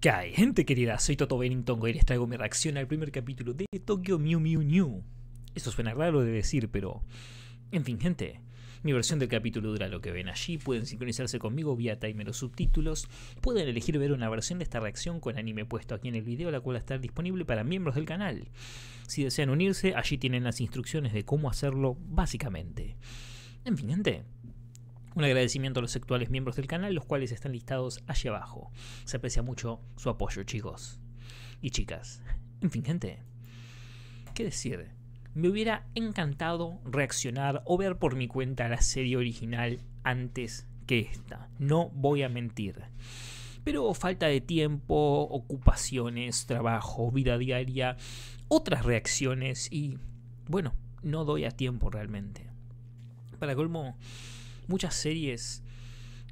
¿Qué hay, gente querida? Soy Toto Bennington y les traigo mi reacción al primer capítulo de Tokyo Mew Mew New. Eso suena raro de decir, pero... En fin, gente. Mi versión del capítulo dura lo que ven allí, pueden sincronizarse conmigo vía timer o subtítulos, pueden elegir ver una versión de esta reacción con anime puesto aquí en el video, la cual estar disponible para miembros del canal. Si desean unirse, allí tienen las instrucciones de cómo hacerlo básicamente. En fin, gente, un agradecimiento a los actuales miembros del canal, los cuales están listados allá abajo. Se aprecia mucho su apoyo, chicos y chicas. En fin, gente, ¿qué decir? Me hubiera encantado reaccionar o ver por mi cuenta la serie original antes que esta. No voy a mentir. Pero falta de tiempo, ocupaciones, trabajo, vida diaria, otras reacciones y, bueno, no doy a tiempo realmente. Para colmo, muchas series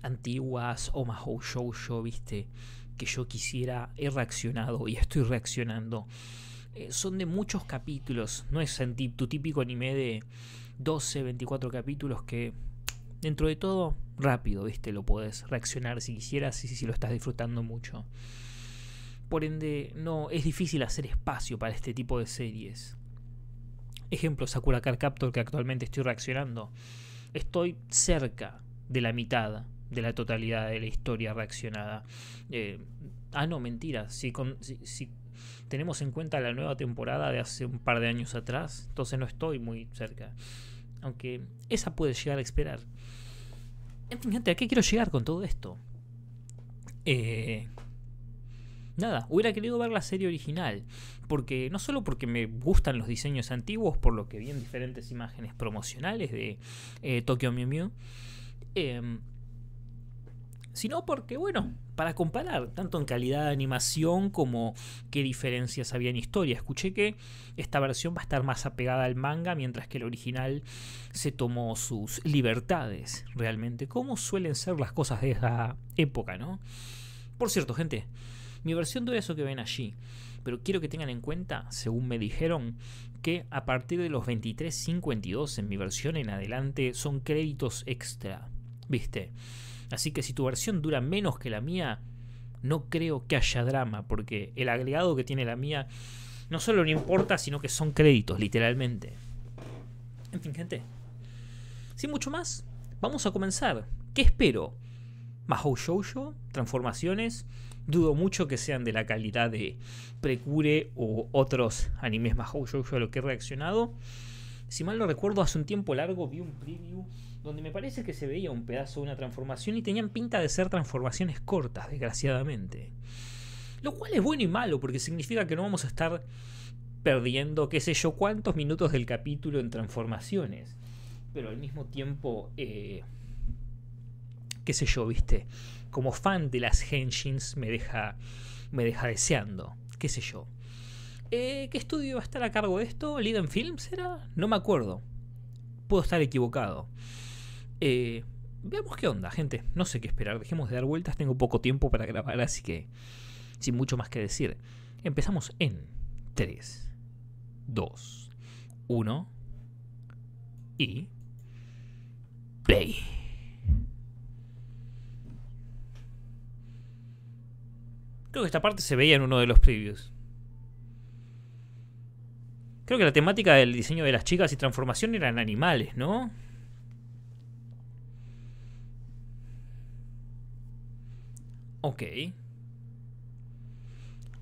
antiguas o más shoujo, viste, que yo quisiera, he reaccionado y estoy reaccionando. Eh, son de muchos capítulos, no es tu típico anime de 12, 24 capítulos que dentro de todo rápido, viste, lo puedes reaccionar si quisieras y si, lo estás disfrutando mucho. Por ende, no es difícil hacer espacio para este tipo de series. Ejemplo, Sakura Card Captor que actualmente estoy reaccionando estoy cerca de la mitad de la totalidad de la historia reaccionada. Eh, ah, no, mentira. Si, tenemos en cuenta la nueva temporada de hace un par de años atrás, entonces no estoy muy cerca. Aunque esa puede llegar a esperar. gente, ¿a qué quiero llegar con todo esto? Eh, nada, hubiera querido ver la serie original, porque no solo porque me gustan los diseños antiguos, por lo que vi en diferentes imágenes promocionales de eh, Tokyo Mew Mew, em, sino porque, bueno, para comparar, tanto en calidad de animación como qué diferencias había en historia. Escuché que esta versión va a estar más apegada al manga, mientras que el original se tomó sus libertades, realmente, como suelen ser las cosas de esa época, ¿no? Por cierto, gente, mi versión dura eso que ven allí. Pero quiero que tengan en cuenta, según me dijeron, que a partir de los 23.52 en mi versión en adelante son créditos extra. ¿Viste? Así que si tu versión dura menos que la mía, no creo que haya drama, porque el agregado que tiene la mía no solo no importa, sino que son créditos, literalmente. En fin, gente. Sin mucho más, vamos a comenzar. ¿Qué espero? Mahou Shoujo, transformaciones. Dudo mucho que sean de la calidad de Precure o otros animes Mahou Shoujo a lo que he reaccionado. Si mal no recuerdo, hace un tiempo largo vi un preview donde me parece que se veía un pedazo de una transformación y tenían pinta de ser transformaciones cortas, desgraciadamente. Lo cual es bueno y malo, porque significa que no vamos a estar perdiendo qué sé yo cuántos minutos del capítulo en transformaciones. Pero al mismo tiempo... Eh, qué sé yo, viste, como fan de las Henshins me deja, me deja deseando, qué sé yo. Eh, ¿Qué estudio va a estar a cargo de esto? ¿Liden Films era? No me acuerdo. Puedo estar equivocado. Eh, veamos qué onda, gente. No sé qué esperar. Dejemos de dar vueltas. Tengo poco tiempo para grabar, así que sin mucho más que decir. Empezamos en 3, 2, 1 y... Play. Creo que esta parte se veía en uno de los previos Creo que la temática del diseño de las chicas y transformación eran animales, ¿no? Ok.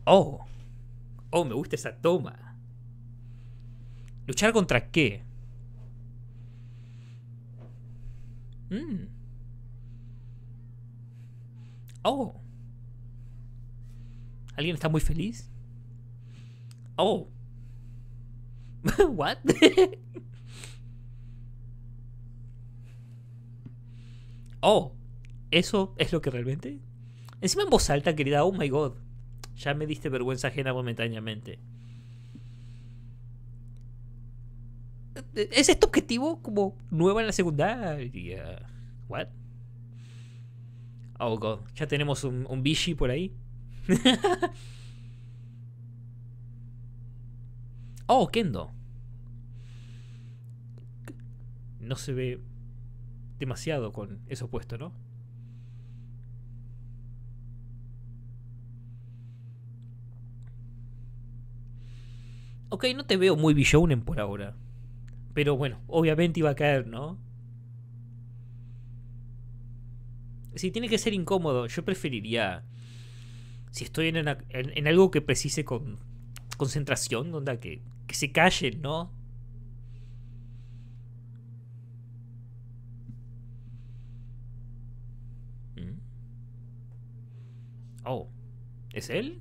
Oh. Oh, me gusta esa toma. ¿Luchar contra qué? Mm. Oh. ¿Alguien está muy feliz? Oh. What? oh, ¿eso es lo que realmente? Encima en voz alta, querida, oh my god. Ya me diste vergüenza ajena momentáneamente. ¿Es este objetivo como nueva en la secundaria? ¿What? Oh god, ya tenemos un, un Bishi por ahí. oh, Kendo. No se ve demasiado con eso puesto, ¿no? Ok, no te veo muy unen por ahora. Pero bueno, obviamente iba a caer, ¿no? Si tiene que ser incómodo, yo preferiría si estoy en, algo que precise con concentración, donde que, se calle, ¿no? Mm. Oh, ¿es él?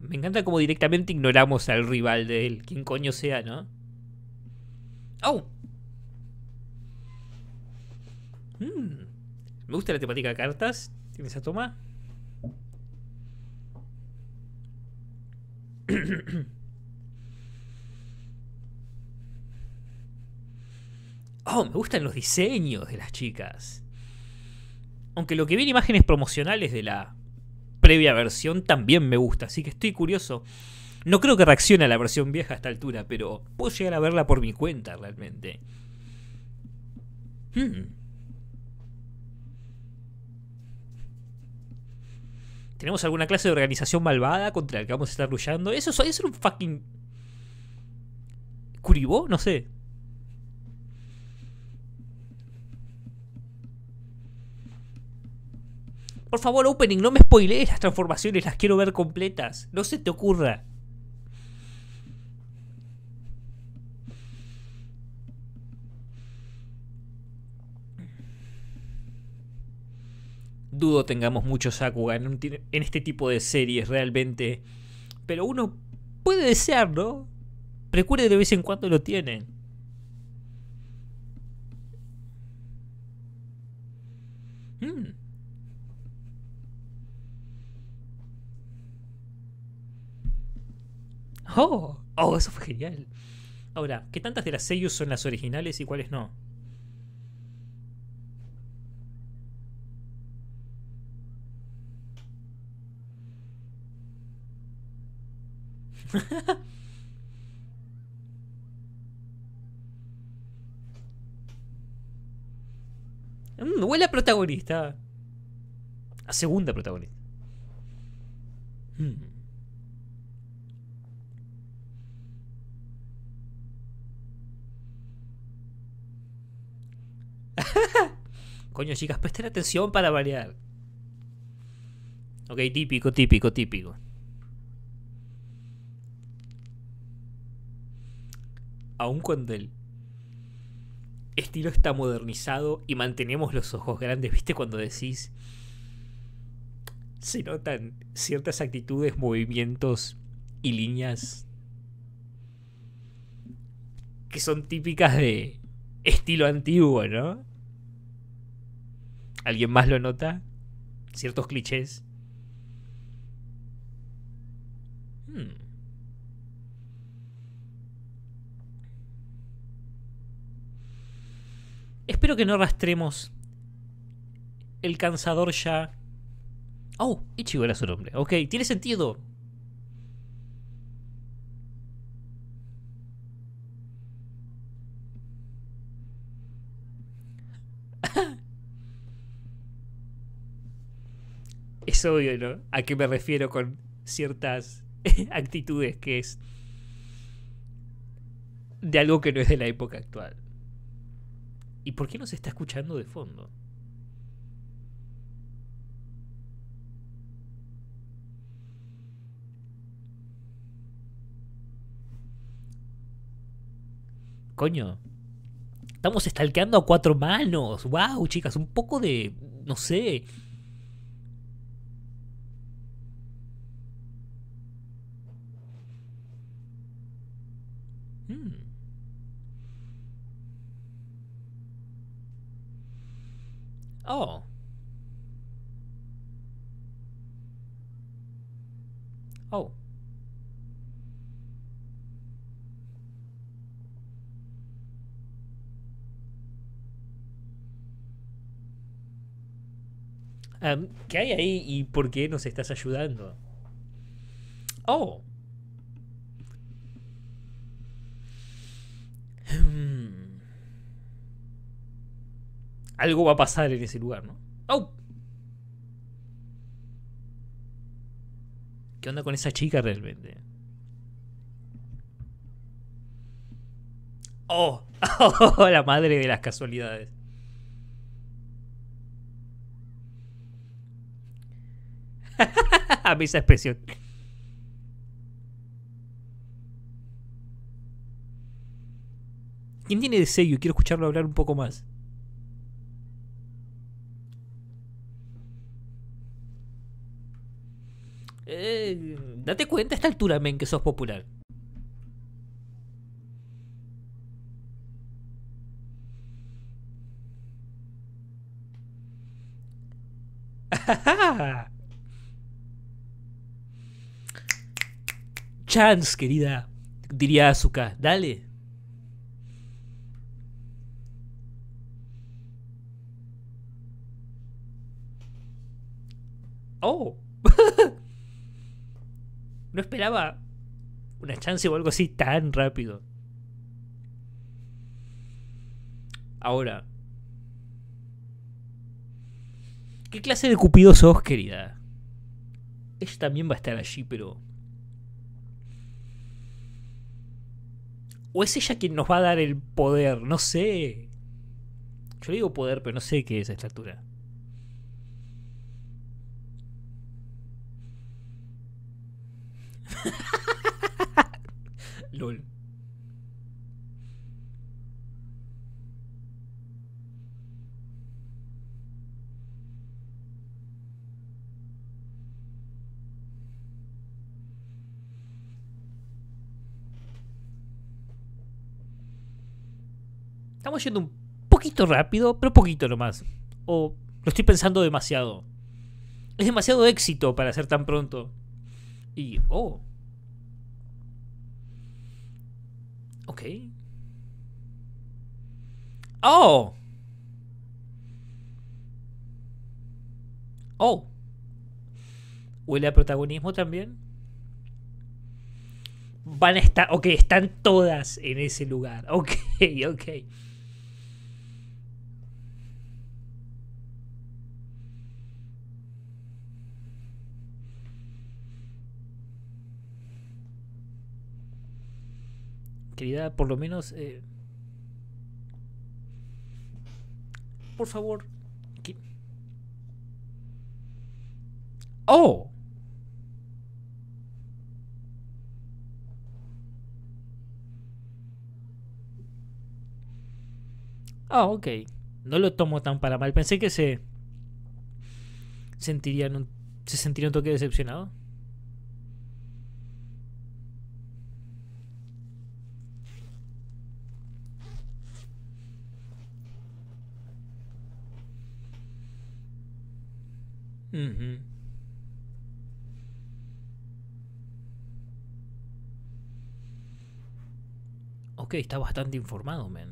Me encanta como directamente ignoramos al rival de él, ¿Quién coño sea, ¿no? Oh, Me gusta la temática de cartas. ¿Tiene esa toma? oh, me gustan los diseños de las chicas. Aunque lo que vi en imágenes promocionales de la previa versión también me gusta, así que estoy curioso. No creo que reaccione a la versión vieja a esta altura, pero puedo llegar a verla por mi cuenta realmente. Hmm. ¿Tenemos alguna clase de organización malvada contra la que vamos a estar luchando? Eso es un fucking. ¿Curibó? No sé. Por favor, opening, no me spoilees las transformaciones, las quiero ver completas. No se te ocurra. dudo tengamos muchos Akuga en, este tipo de series realmente. Pero uno puede desearlo. Precure de vez en cuando lo tienen. Hmm. Oh, oh, eso fue genial. Ahora, ¿qué tantas de las sellos son las originales y cuáles no? mm, a protagonista. A segunda protagonista. Hmm. Coño, chicas, presten atención para variar. Ok, típico, típico, típico. Aún cuando el estilo está modernizado y mantenemos los ojos grandes, ¿viste? Cuando decís, se notan ciertas actitudes, movimientos y líneas que son típicas de estilo antiguo, ¿no? ¿Alguien más lo nota? Ciertos clichés. Hmm. que no arrastremos el cansador ya. Oh, Ichigo era su nombre. Ok, tiene sentido. es obvio, ¿no? A qué me refiero con ciertas actitudes que es de algo que no es de la época actual. ¿Y por qué no se está escuchando de fondo? Coño. Estamos stalkeando a cuatro manos. ¡Wow, chicas! Un poco de. No sé. Oh. ¿Qué hay ahí y por qué nos estás ayudando? Oh. Hmm. algo va a pasar en ese lugar, ¿no? ¡Oh! ¿Qué onda con esa chica realmente? ¡Oh! ¡Oh! La madre de las casualidades. A mí esa expresión. ¿Quién tiene de sello? Quiero escucharlo hablar un poco más. Date cuenta a esta altura, men, que sos popular. Chance, querida, diría Azuka. Dale. una chance o algo así tan rápido. Ahora, ¿qué clase de cupido sos, querida? Ella también va a estar allí, pero... ¿O es ella quien nos va a dar el poder? No sé. Yo le digo poder, pero no sé qué es esta Lul. Estamos yendo un poquito rápido, pero poquito nomás. O lo estoy pensando demasiado. Es demasiado éxito para ser tan pronto. Y, oh. Ok. Oh. Oh. ¿Huele a protagonismo también? Van a estar, ok, están todas en ese lugar. Ok, ok. querida, por lo menos... Eh, por favor. ¡Oh! Ah, ok. No lo tomo tan para mal. Pensé que se sentiría un, se sentiría un toque decepcionado. Ok, está bastante informado, men.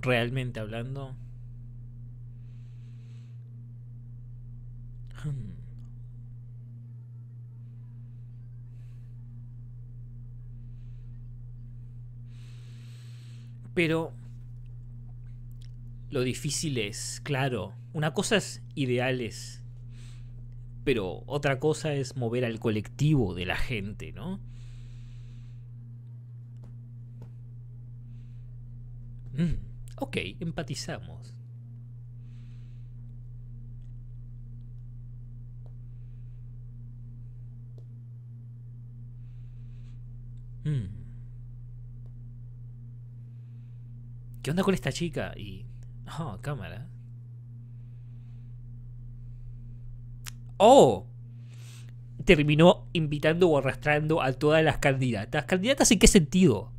Realmente hablando, Pero lo difícil es, claro, una cosa es ideales, pero otra cosa es mover al colectivo de la gente, ¿no? Mm, ok, empatizamos. Mm. ¿qué onda con esta chica? Y, oh, cámara. Oh, terminó invitando o arrastrando a todas las candidatas. ¿Candidatas en qué sentido?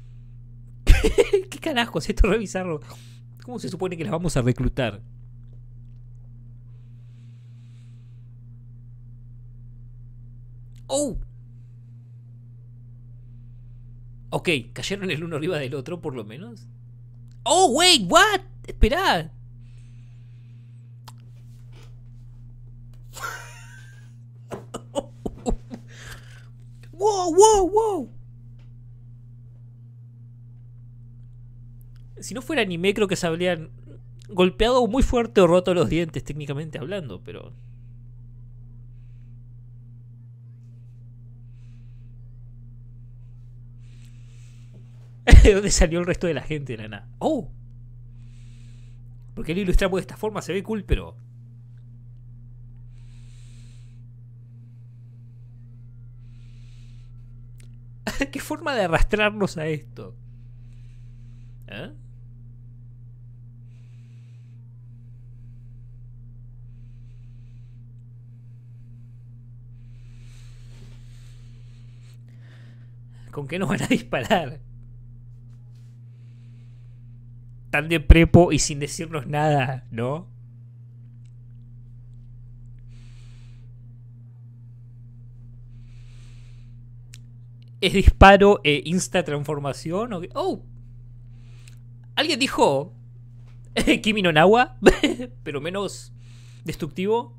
¿Qué carajo Esto es re bizarro. ¿Cómo se supone que las vamos a reclutar? ¡Oh! Ok, cayeron el uno arriba del otro por lo menos. Oh, wait, what? Esperad. wow, wow, wow. Si no fuera anime, creo que se habrían golpeado muy fuerte o roto los dientes, técnicamente hablando, pero de dónde salió el resto de la gente de nada. ¡Oh! Porque lo ilustramos de esta forma, se ve cool, pero. ¿Qué forma de arrastrarnos a esto? ¿Eh? ¿Con qué nos van a disparar? tan de prepo y sin decirnos nada, ¿no? ¿Es disparo e insta transformación? ¿O ¡Oh! Alguien dijo Kimi no Nawa, pero menos destructivo.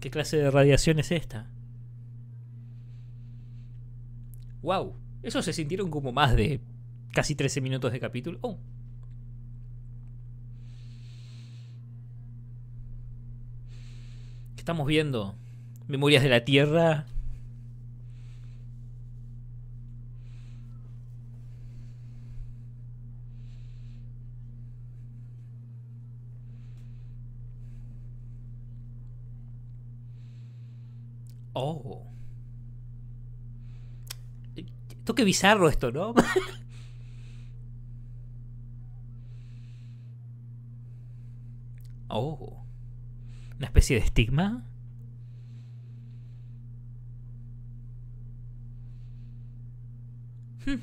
¿Qué clase de radiación es esta? ¡Wow! Eso se sintieron como más de casi 13 minutos de capítulo. Oh. ¿Qué estamos viendo? Memorias de la Tierra. Oh. Eh, toque bizarro esto, ¿no? Oh. ¿Una especie de estigma? Hmm.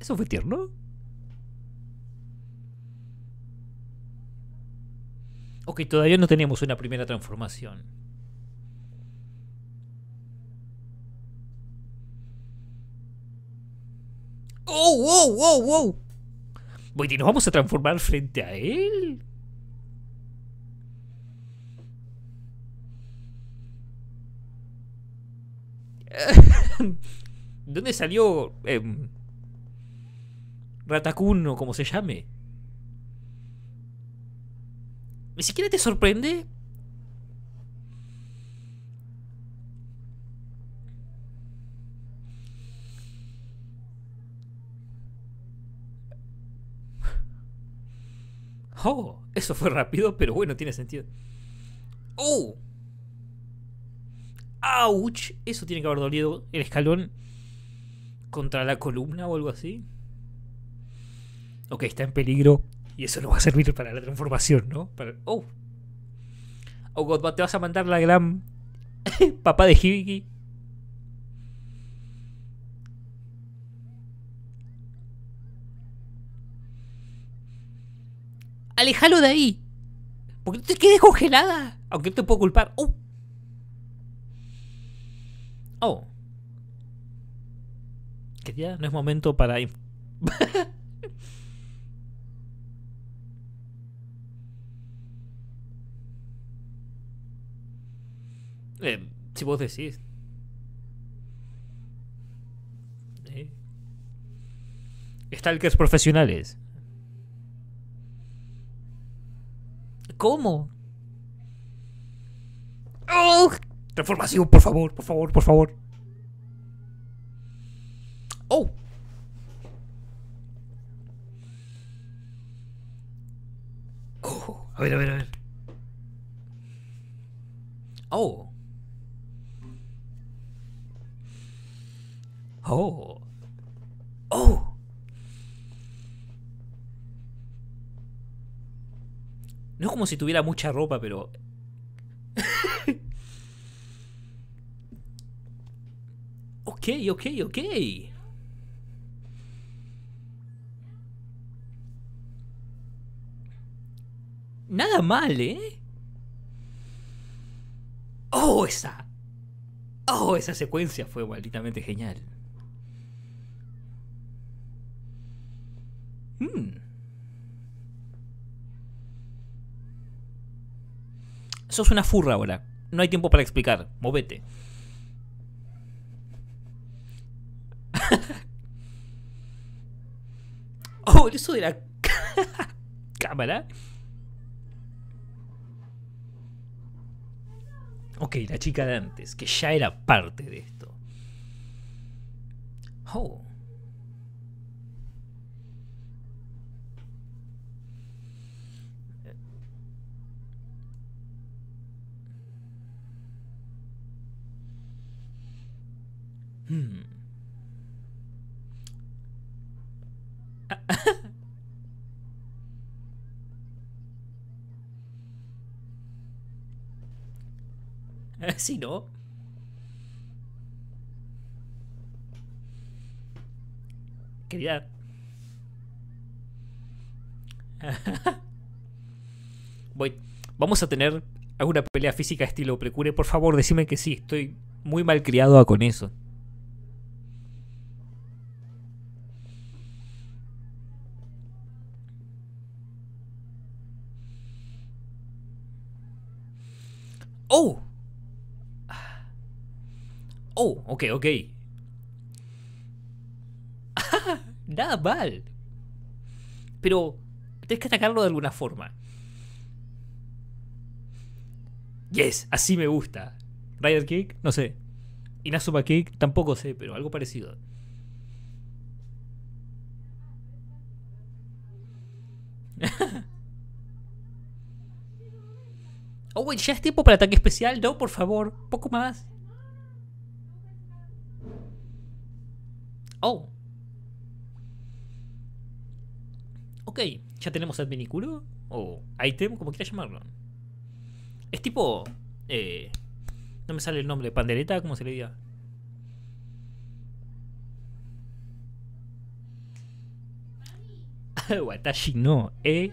¿Eso fue tierno? Ok, todavía no teníamos una primera transformación. ¡Oh, wow, wow, wow! Bueno, ¿y nos vamos a transformar frente a él? ¿De dónde salió em, Ratacuno, como se llame? ¿Ni siquiera te sorprende? Oh, eso fue rápido, pero bueno, tiene sentido. ¡Oh! ¡Auch! Eso tiene que haber dolido el escalón contra la columna o algo así. Ok, está en peligro y eso no va a servir para la transformación, ¿no? ¡Oh! Oh God, te vas a mandar la gran papá de Hibiki. Alejalo de ahí. Porque no te quedes congelada. Aunque no te puedo culpar. ¡Oh! Oh. Que ya no es momento para... eh, si vos decís... que es profesionales. ¿Cómo? ¡Oh! Reformación, por favor, por favor, por favor. Oh. Oh, a ver, a ver, a ver. Oh. Oh. Oh. No es como si tuviera mucha ropa, pero Ok, ok, ok. Nada mal, ¿eh? ¡Oh, esa! ¡Oh, esa secuencia fue malditamente genial! Eso hmm. Sos una furra ahora. No hay tiempo para explicar. Movete. oh, el uso de la cámara. Ok, la chica de antes, que ya era parte de esto. Oh. Hmm. si no... Querida... Voy. Vamos a tener alguna pelea física estilo Precure. Por favor, decime que sí. Estoy muy mal criado con eso. ¡Oh! Oh, ok, ok. nada mal. Pero tienes que atacarlo de alguna forma. Yes, así me gusta. Rider Cake, no sé. Inazuma Cake, tampoco sé, pero algo parecido. ya es tiempo para ataque especial. No, por favor, poco más. Oh. Ok, ya tenemos adminículo. O item, como quieras llamarlo. Es tipo... Eh, no me sale el nombre. Pandereta, como se le diga. Watashi no, eh.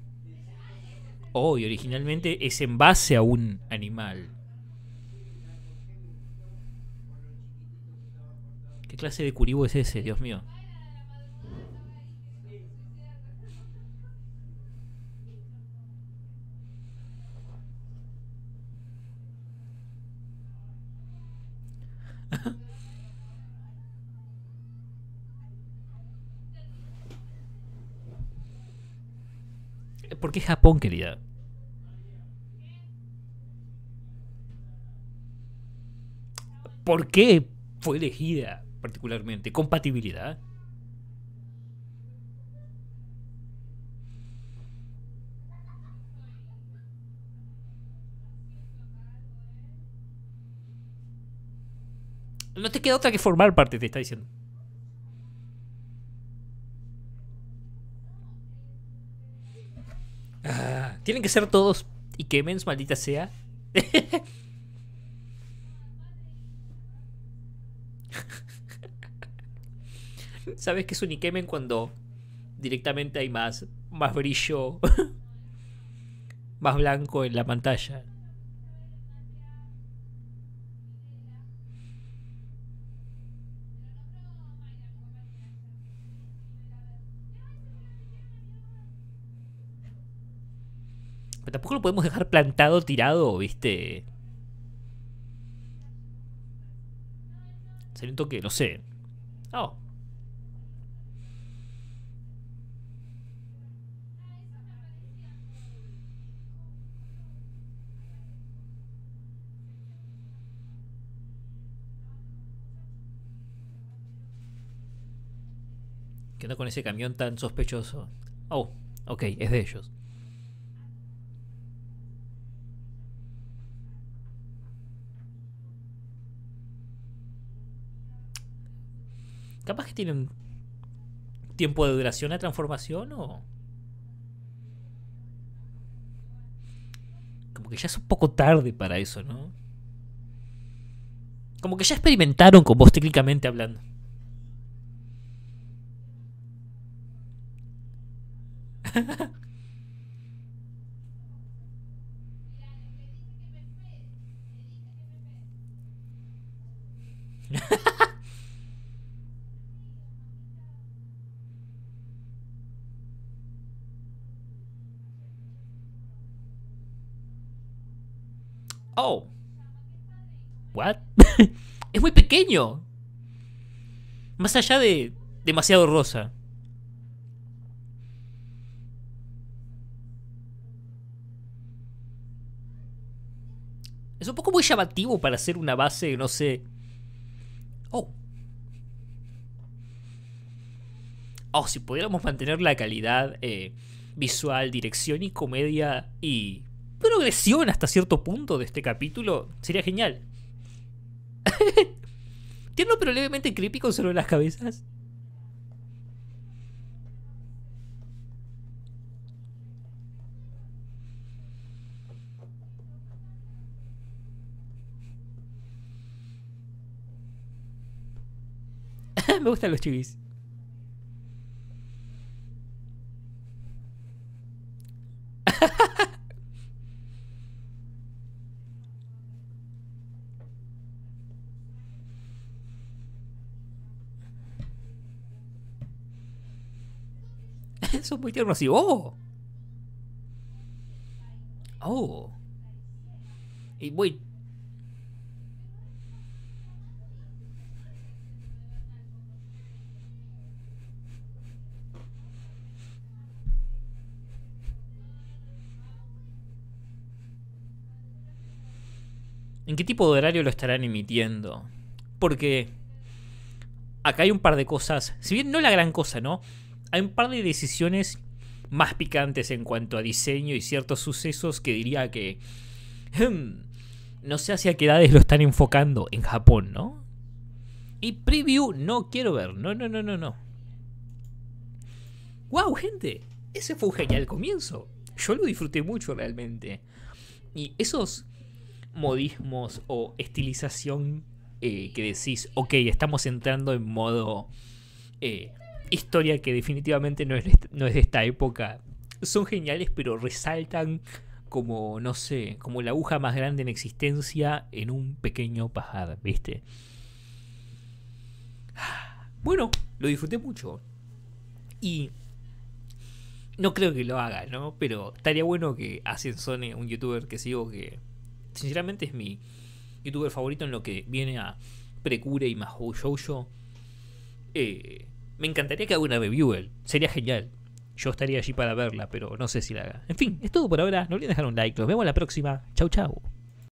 Oh, originalmente es en base a un animal. ¿Qué clase de curibo es ese, Dios mío? ¿Por qué Japón, querida? ¿Por qué fue elegida particularmente? ¿Compatibilidad? No te queda otra que formar parte, te está diciendo. Tienen que ser todos y que maldita sea. ¿Sabes que es un Ikemen cuando directamente hay más, más brillo, más blanco en la pantalla? tampoco lo podemos dejar plantado, tirado, ¿viste? Sería un toque, no sé. Oh. ¿Qué con ese camión tan sospechoso? Oh, ok, es de ellos. Capaz que tienen tiempo de duración la transformación o... Como que ya es un poco tarde para eso, ¿no? Como que ya experimentaron con vos técnicamente hablando. es muy pequeño. Más allá de demasiado rosa. Es un poco muy llamativo para hacer una base, no sé. Oh. Oh, si pudiéramos mantener la calidad eh, visual, dirección y comedia y progresión hasta cierto punto de este capítulo, sería genial. Tierno pero levemente creepy con solo las cabezas. Me gustan los chivis. Eso muy ¡Oh! ¡Oh! Y voy. ¿En qué tipo de horario lo estarán emitiendo? Porque acá hay un par de cosas. Si bien no la gran cosa, ¿no? Hay un par de decisiones más picantes en cuanto a diseño y ciertos sucesos que diría que... Hmm, no sé hacia qué edades lo están enfocando en Japón, ¿no? Y preview no quiero ver, no, no, no, no, no. ¡Wow, gente! Ese fue un genial comienzo. Yo lo disfruté mucho realmente. Y esos modismos o estilización eh, que decís, ok, estamos entrando en modo eh, historia que definitivamente no es, no es de esta época, son geniales, pero resaltan como, no sé, como la aguja más grande en existencia en un pequeño pajar, ¿viste? Bueno, lo disfruté mucho. Y no creo que lo haga, ¿no? Pero estaría bueno que Sony un youtuber que sigo que sinceramente es mi youtuber favorito en lo que viene a Precure y más Shoujo. Eh, me encantaría que haga una review Sería genial. Yo estaría allí para verla, pero no sé si la haga. En fin, es todo por ahora. No olviden dejar un like. Nos vemos la próxima. Chau, chau.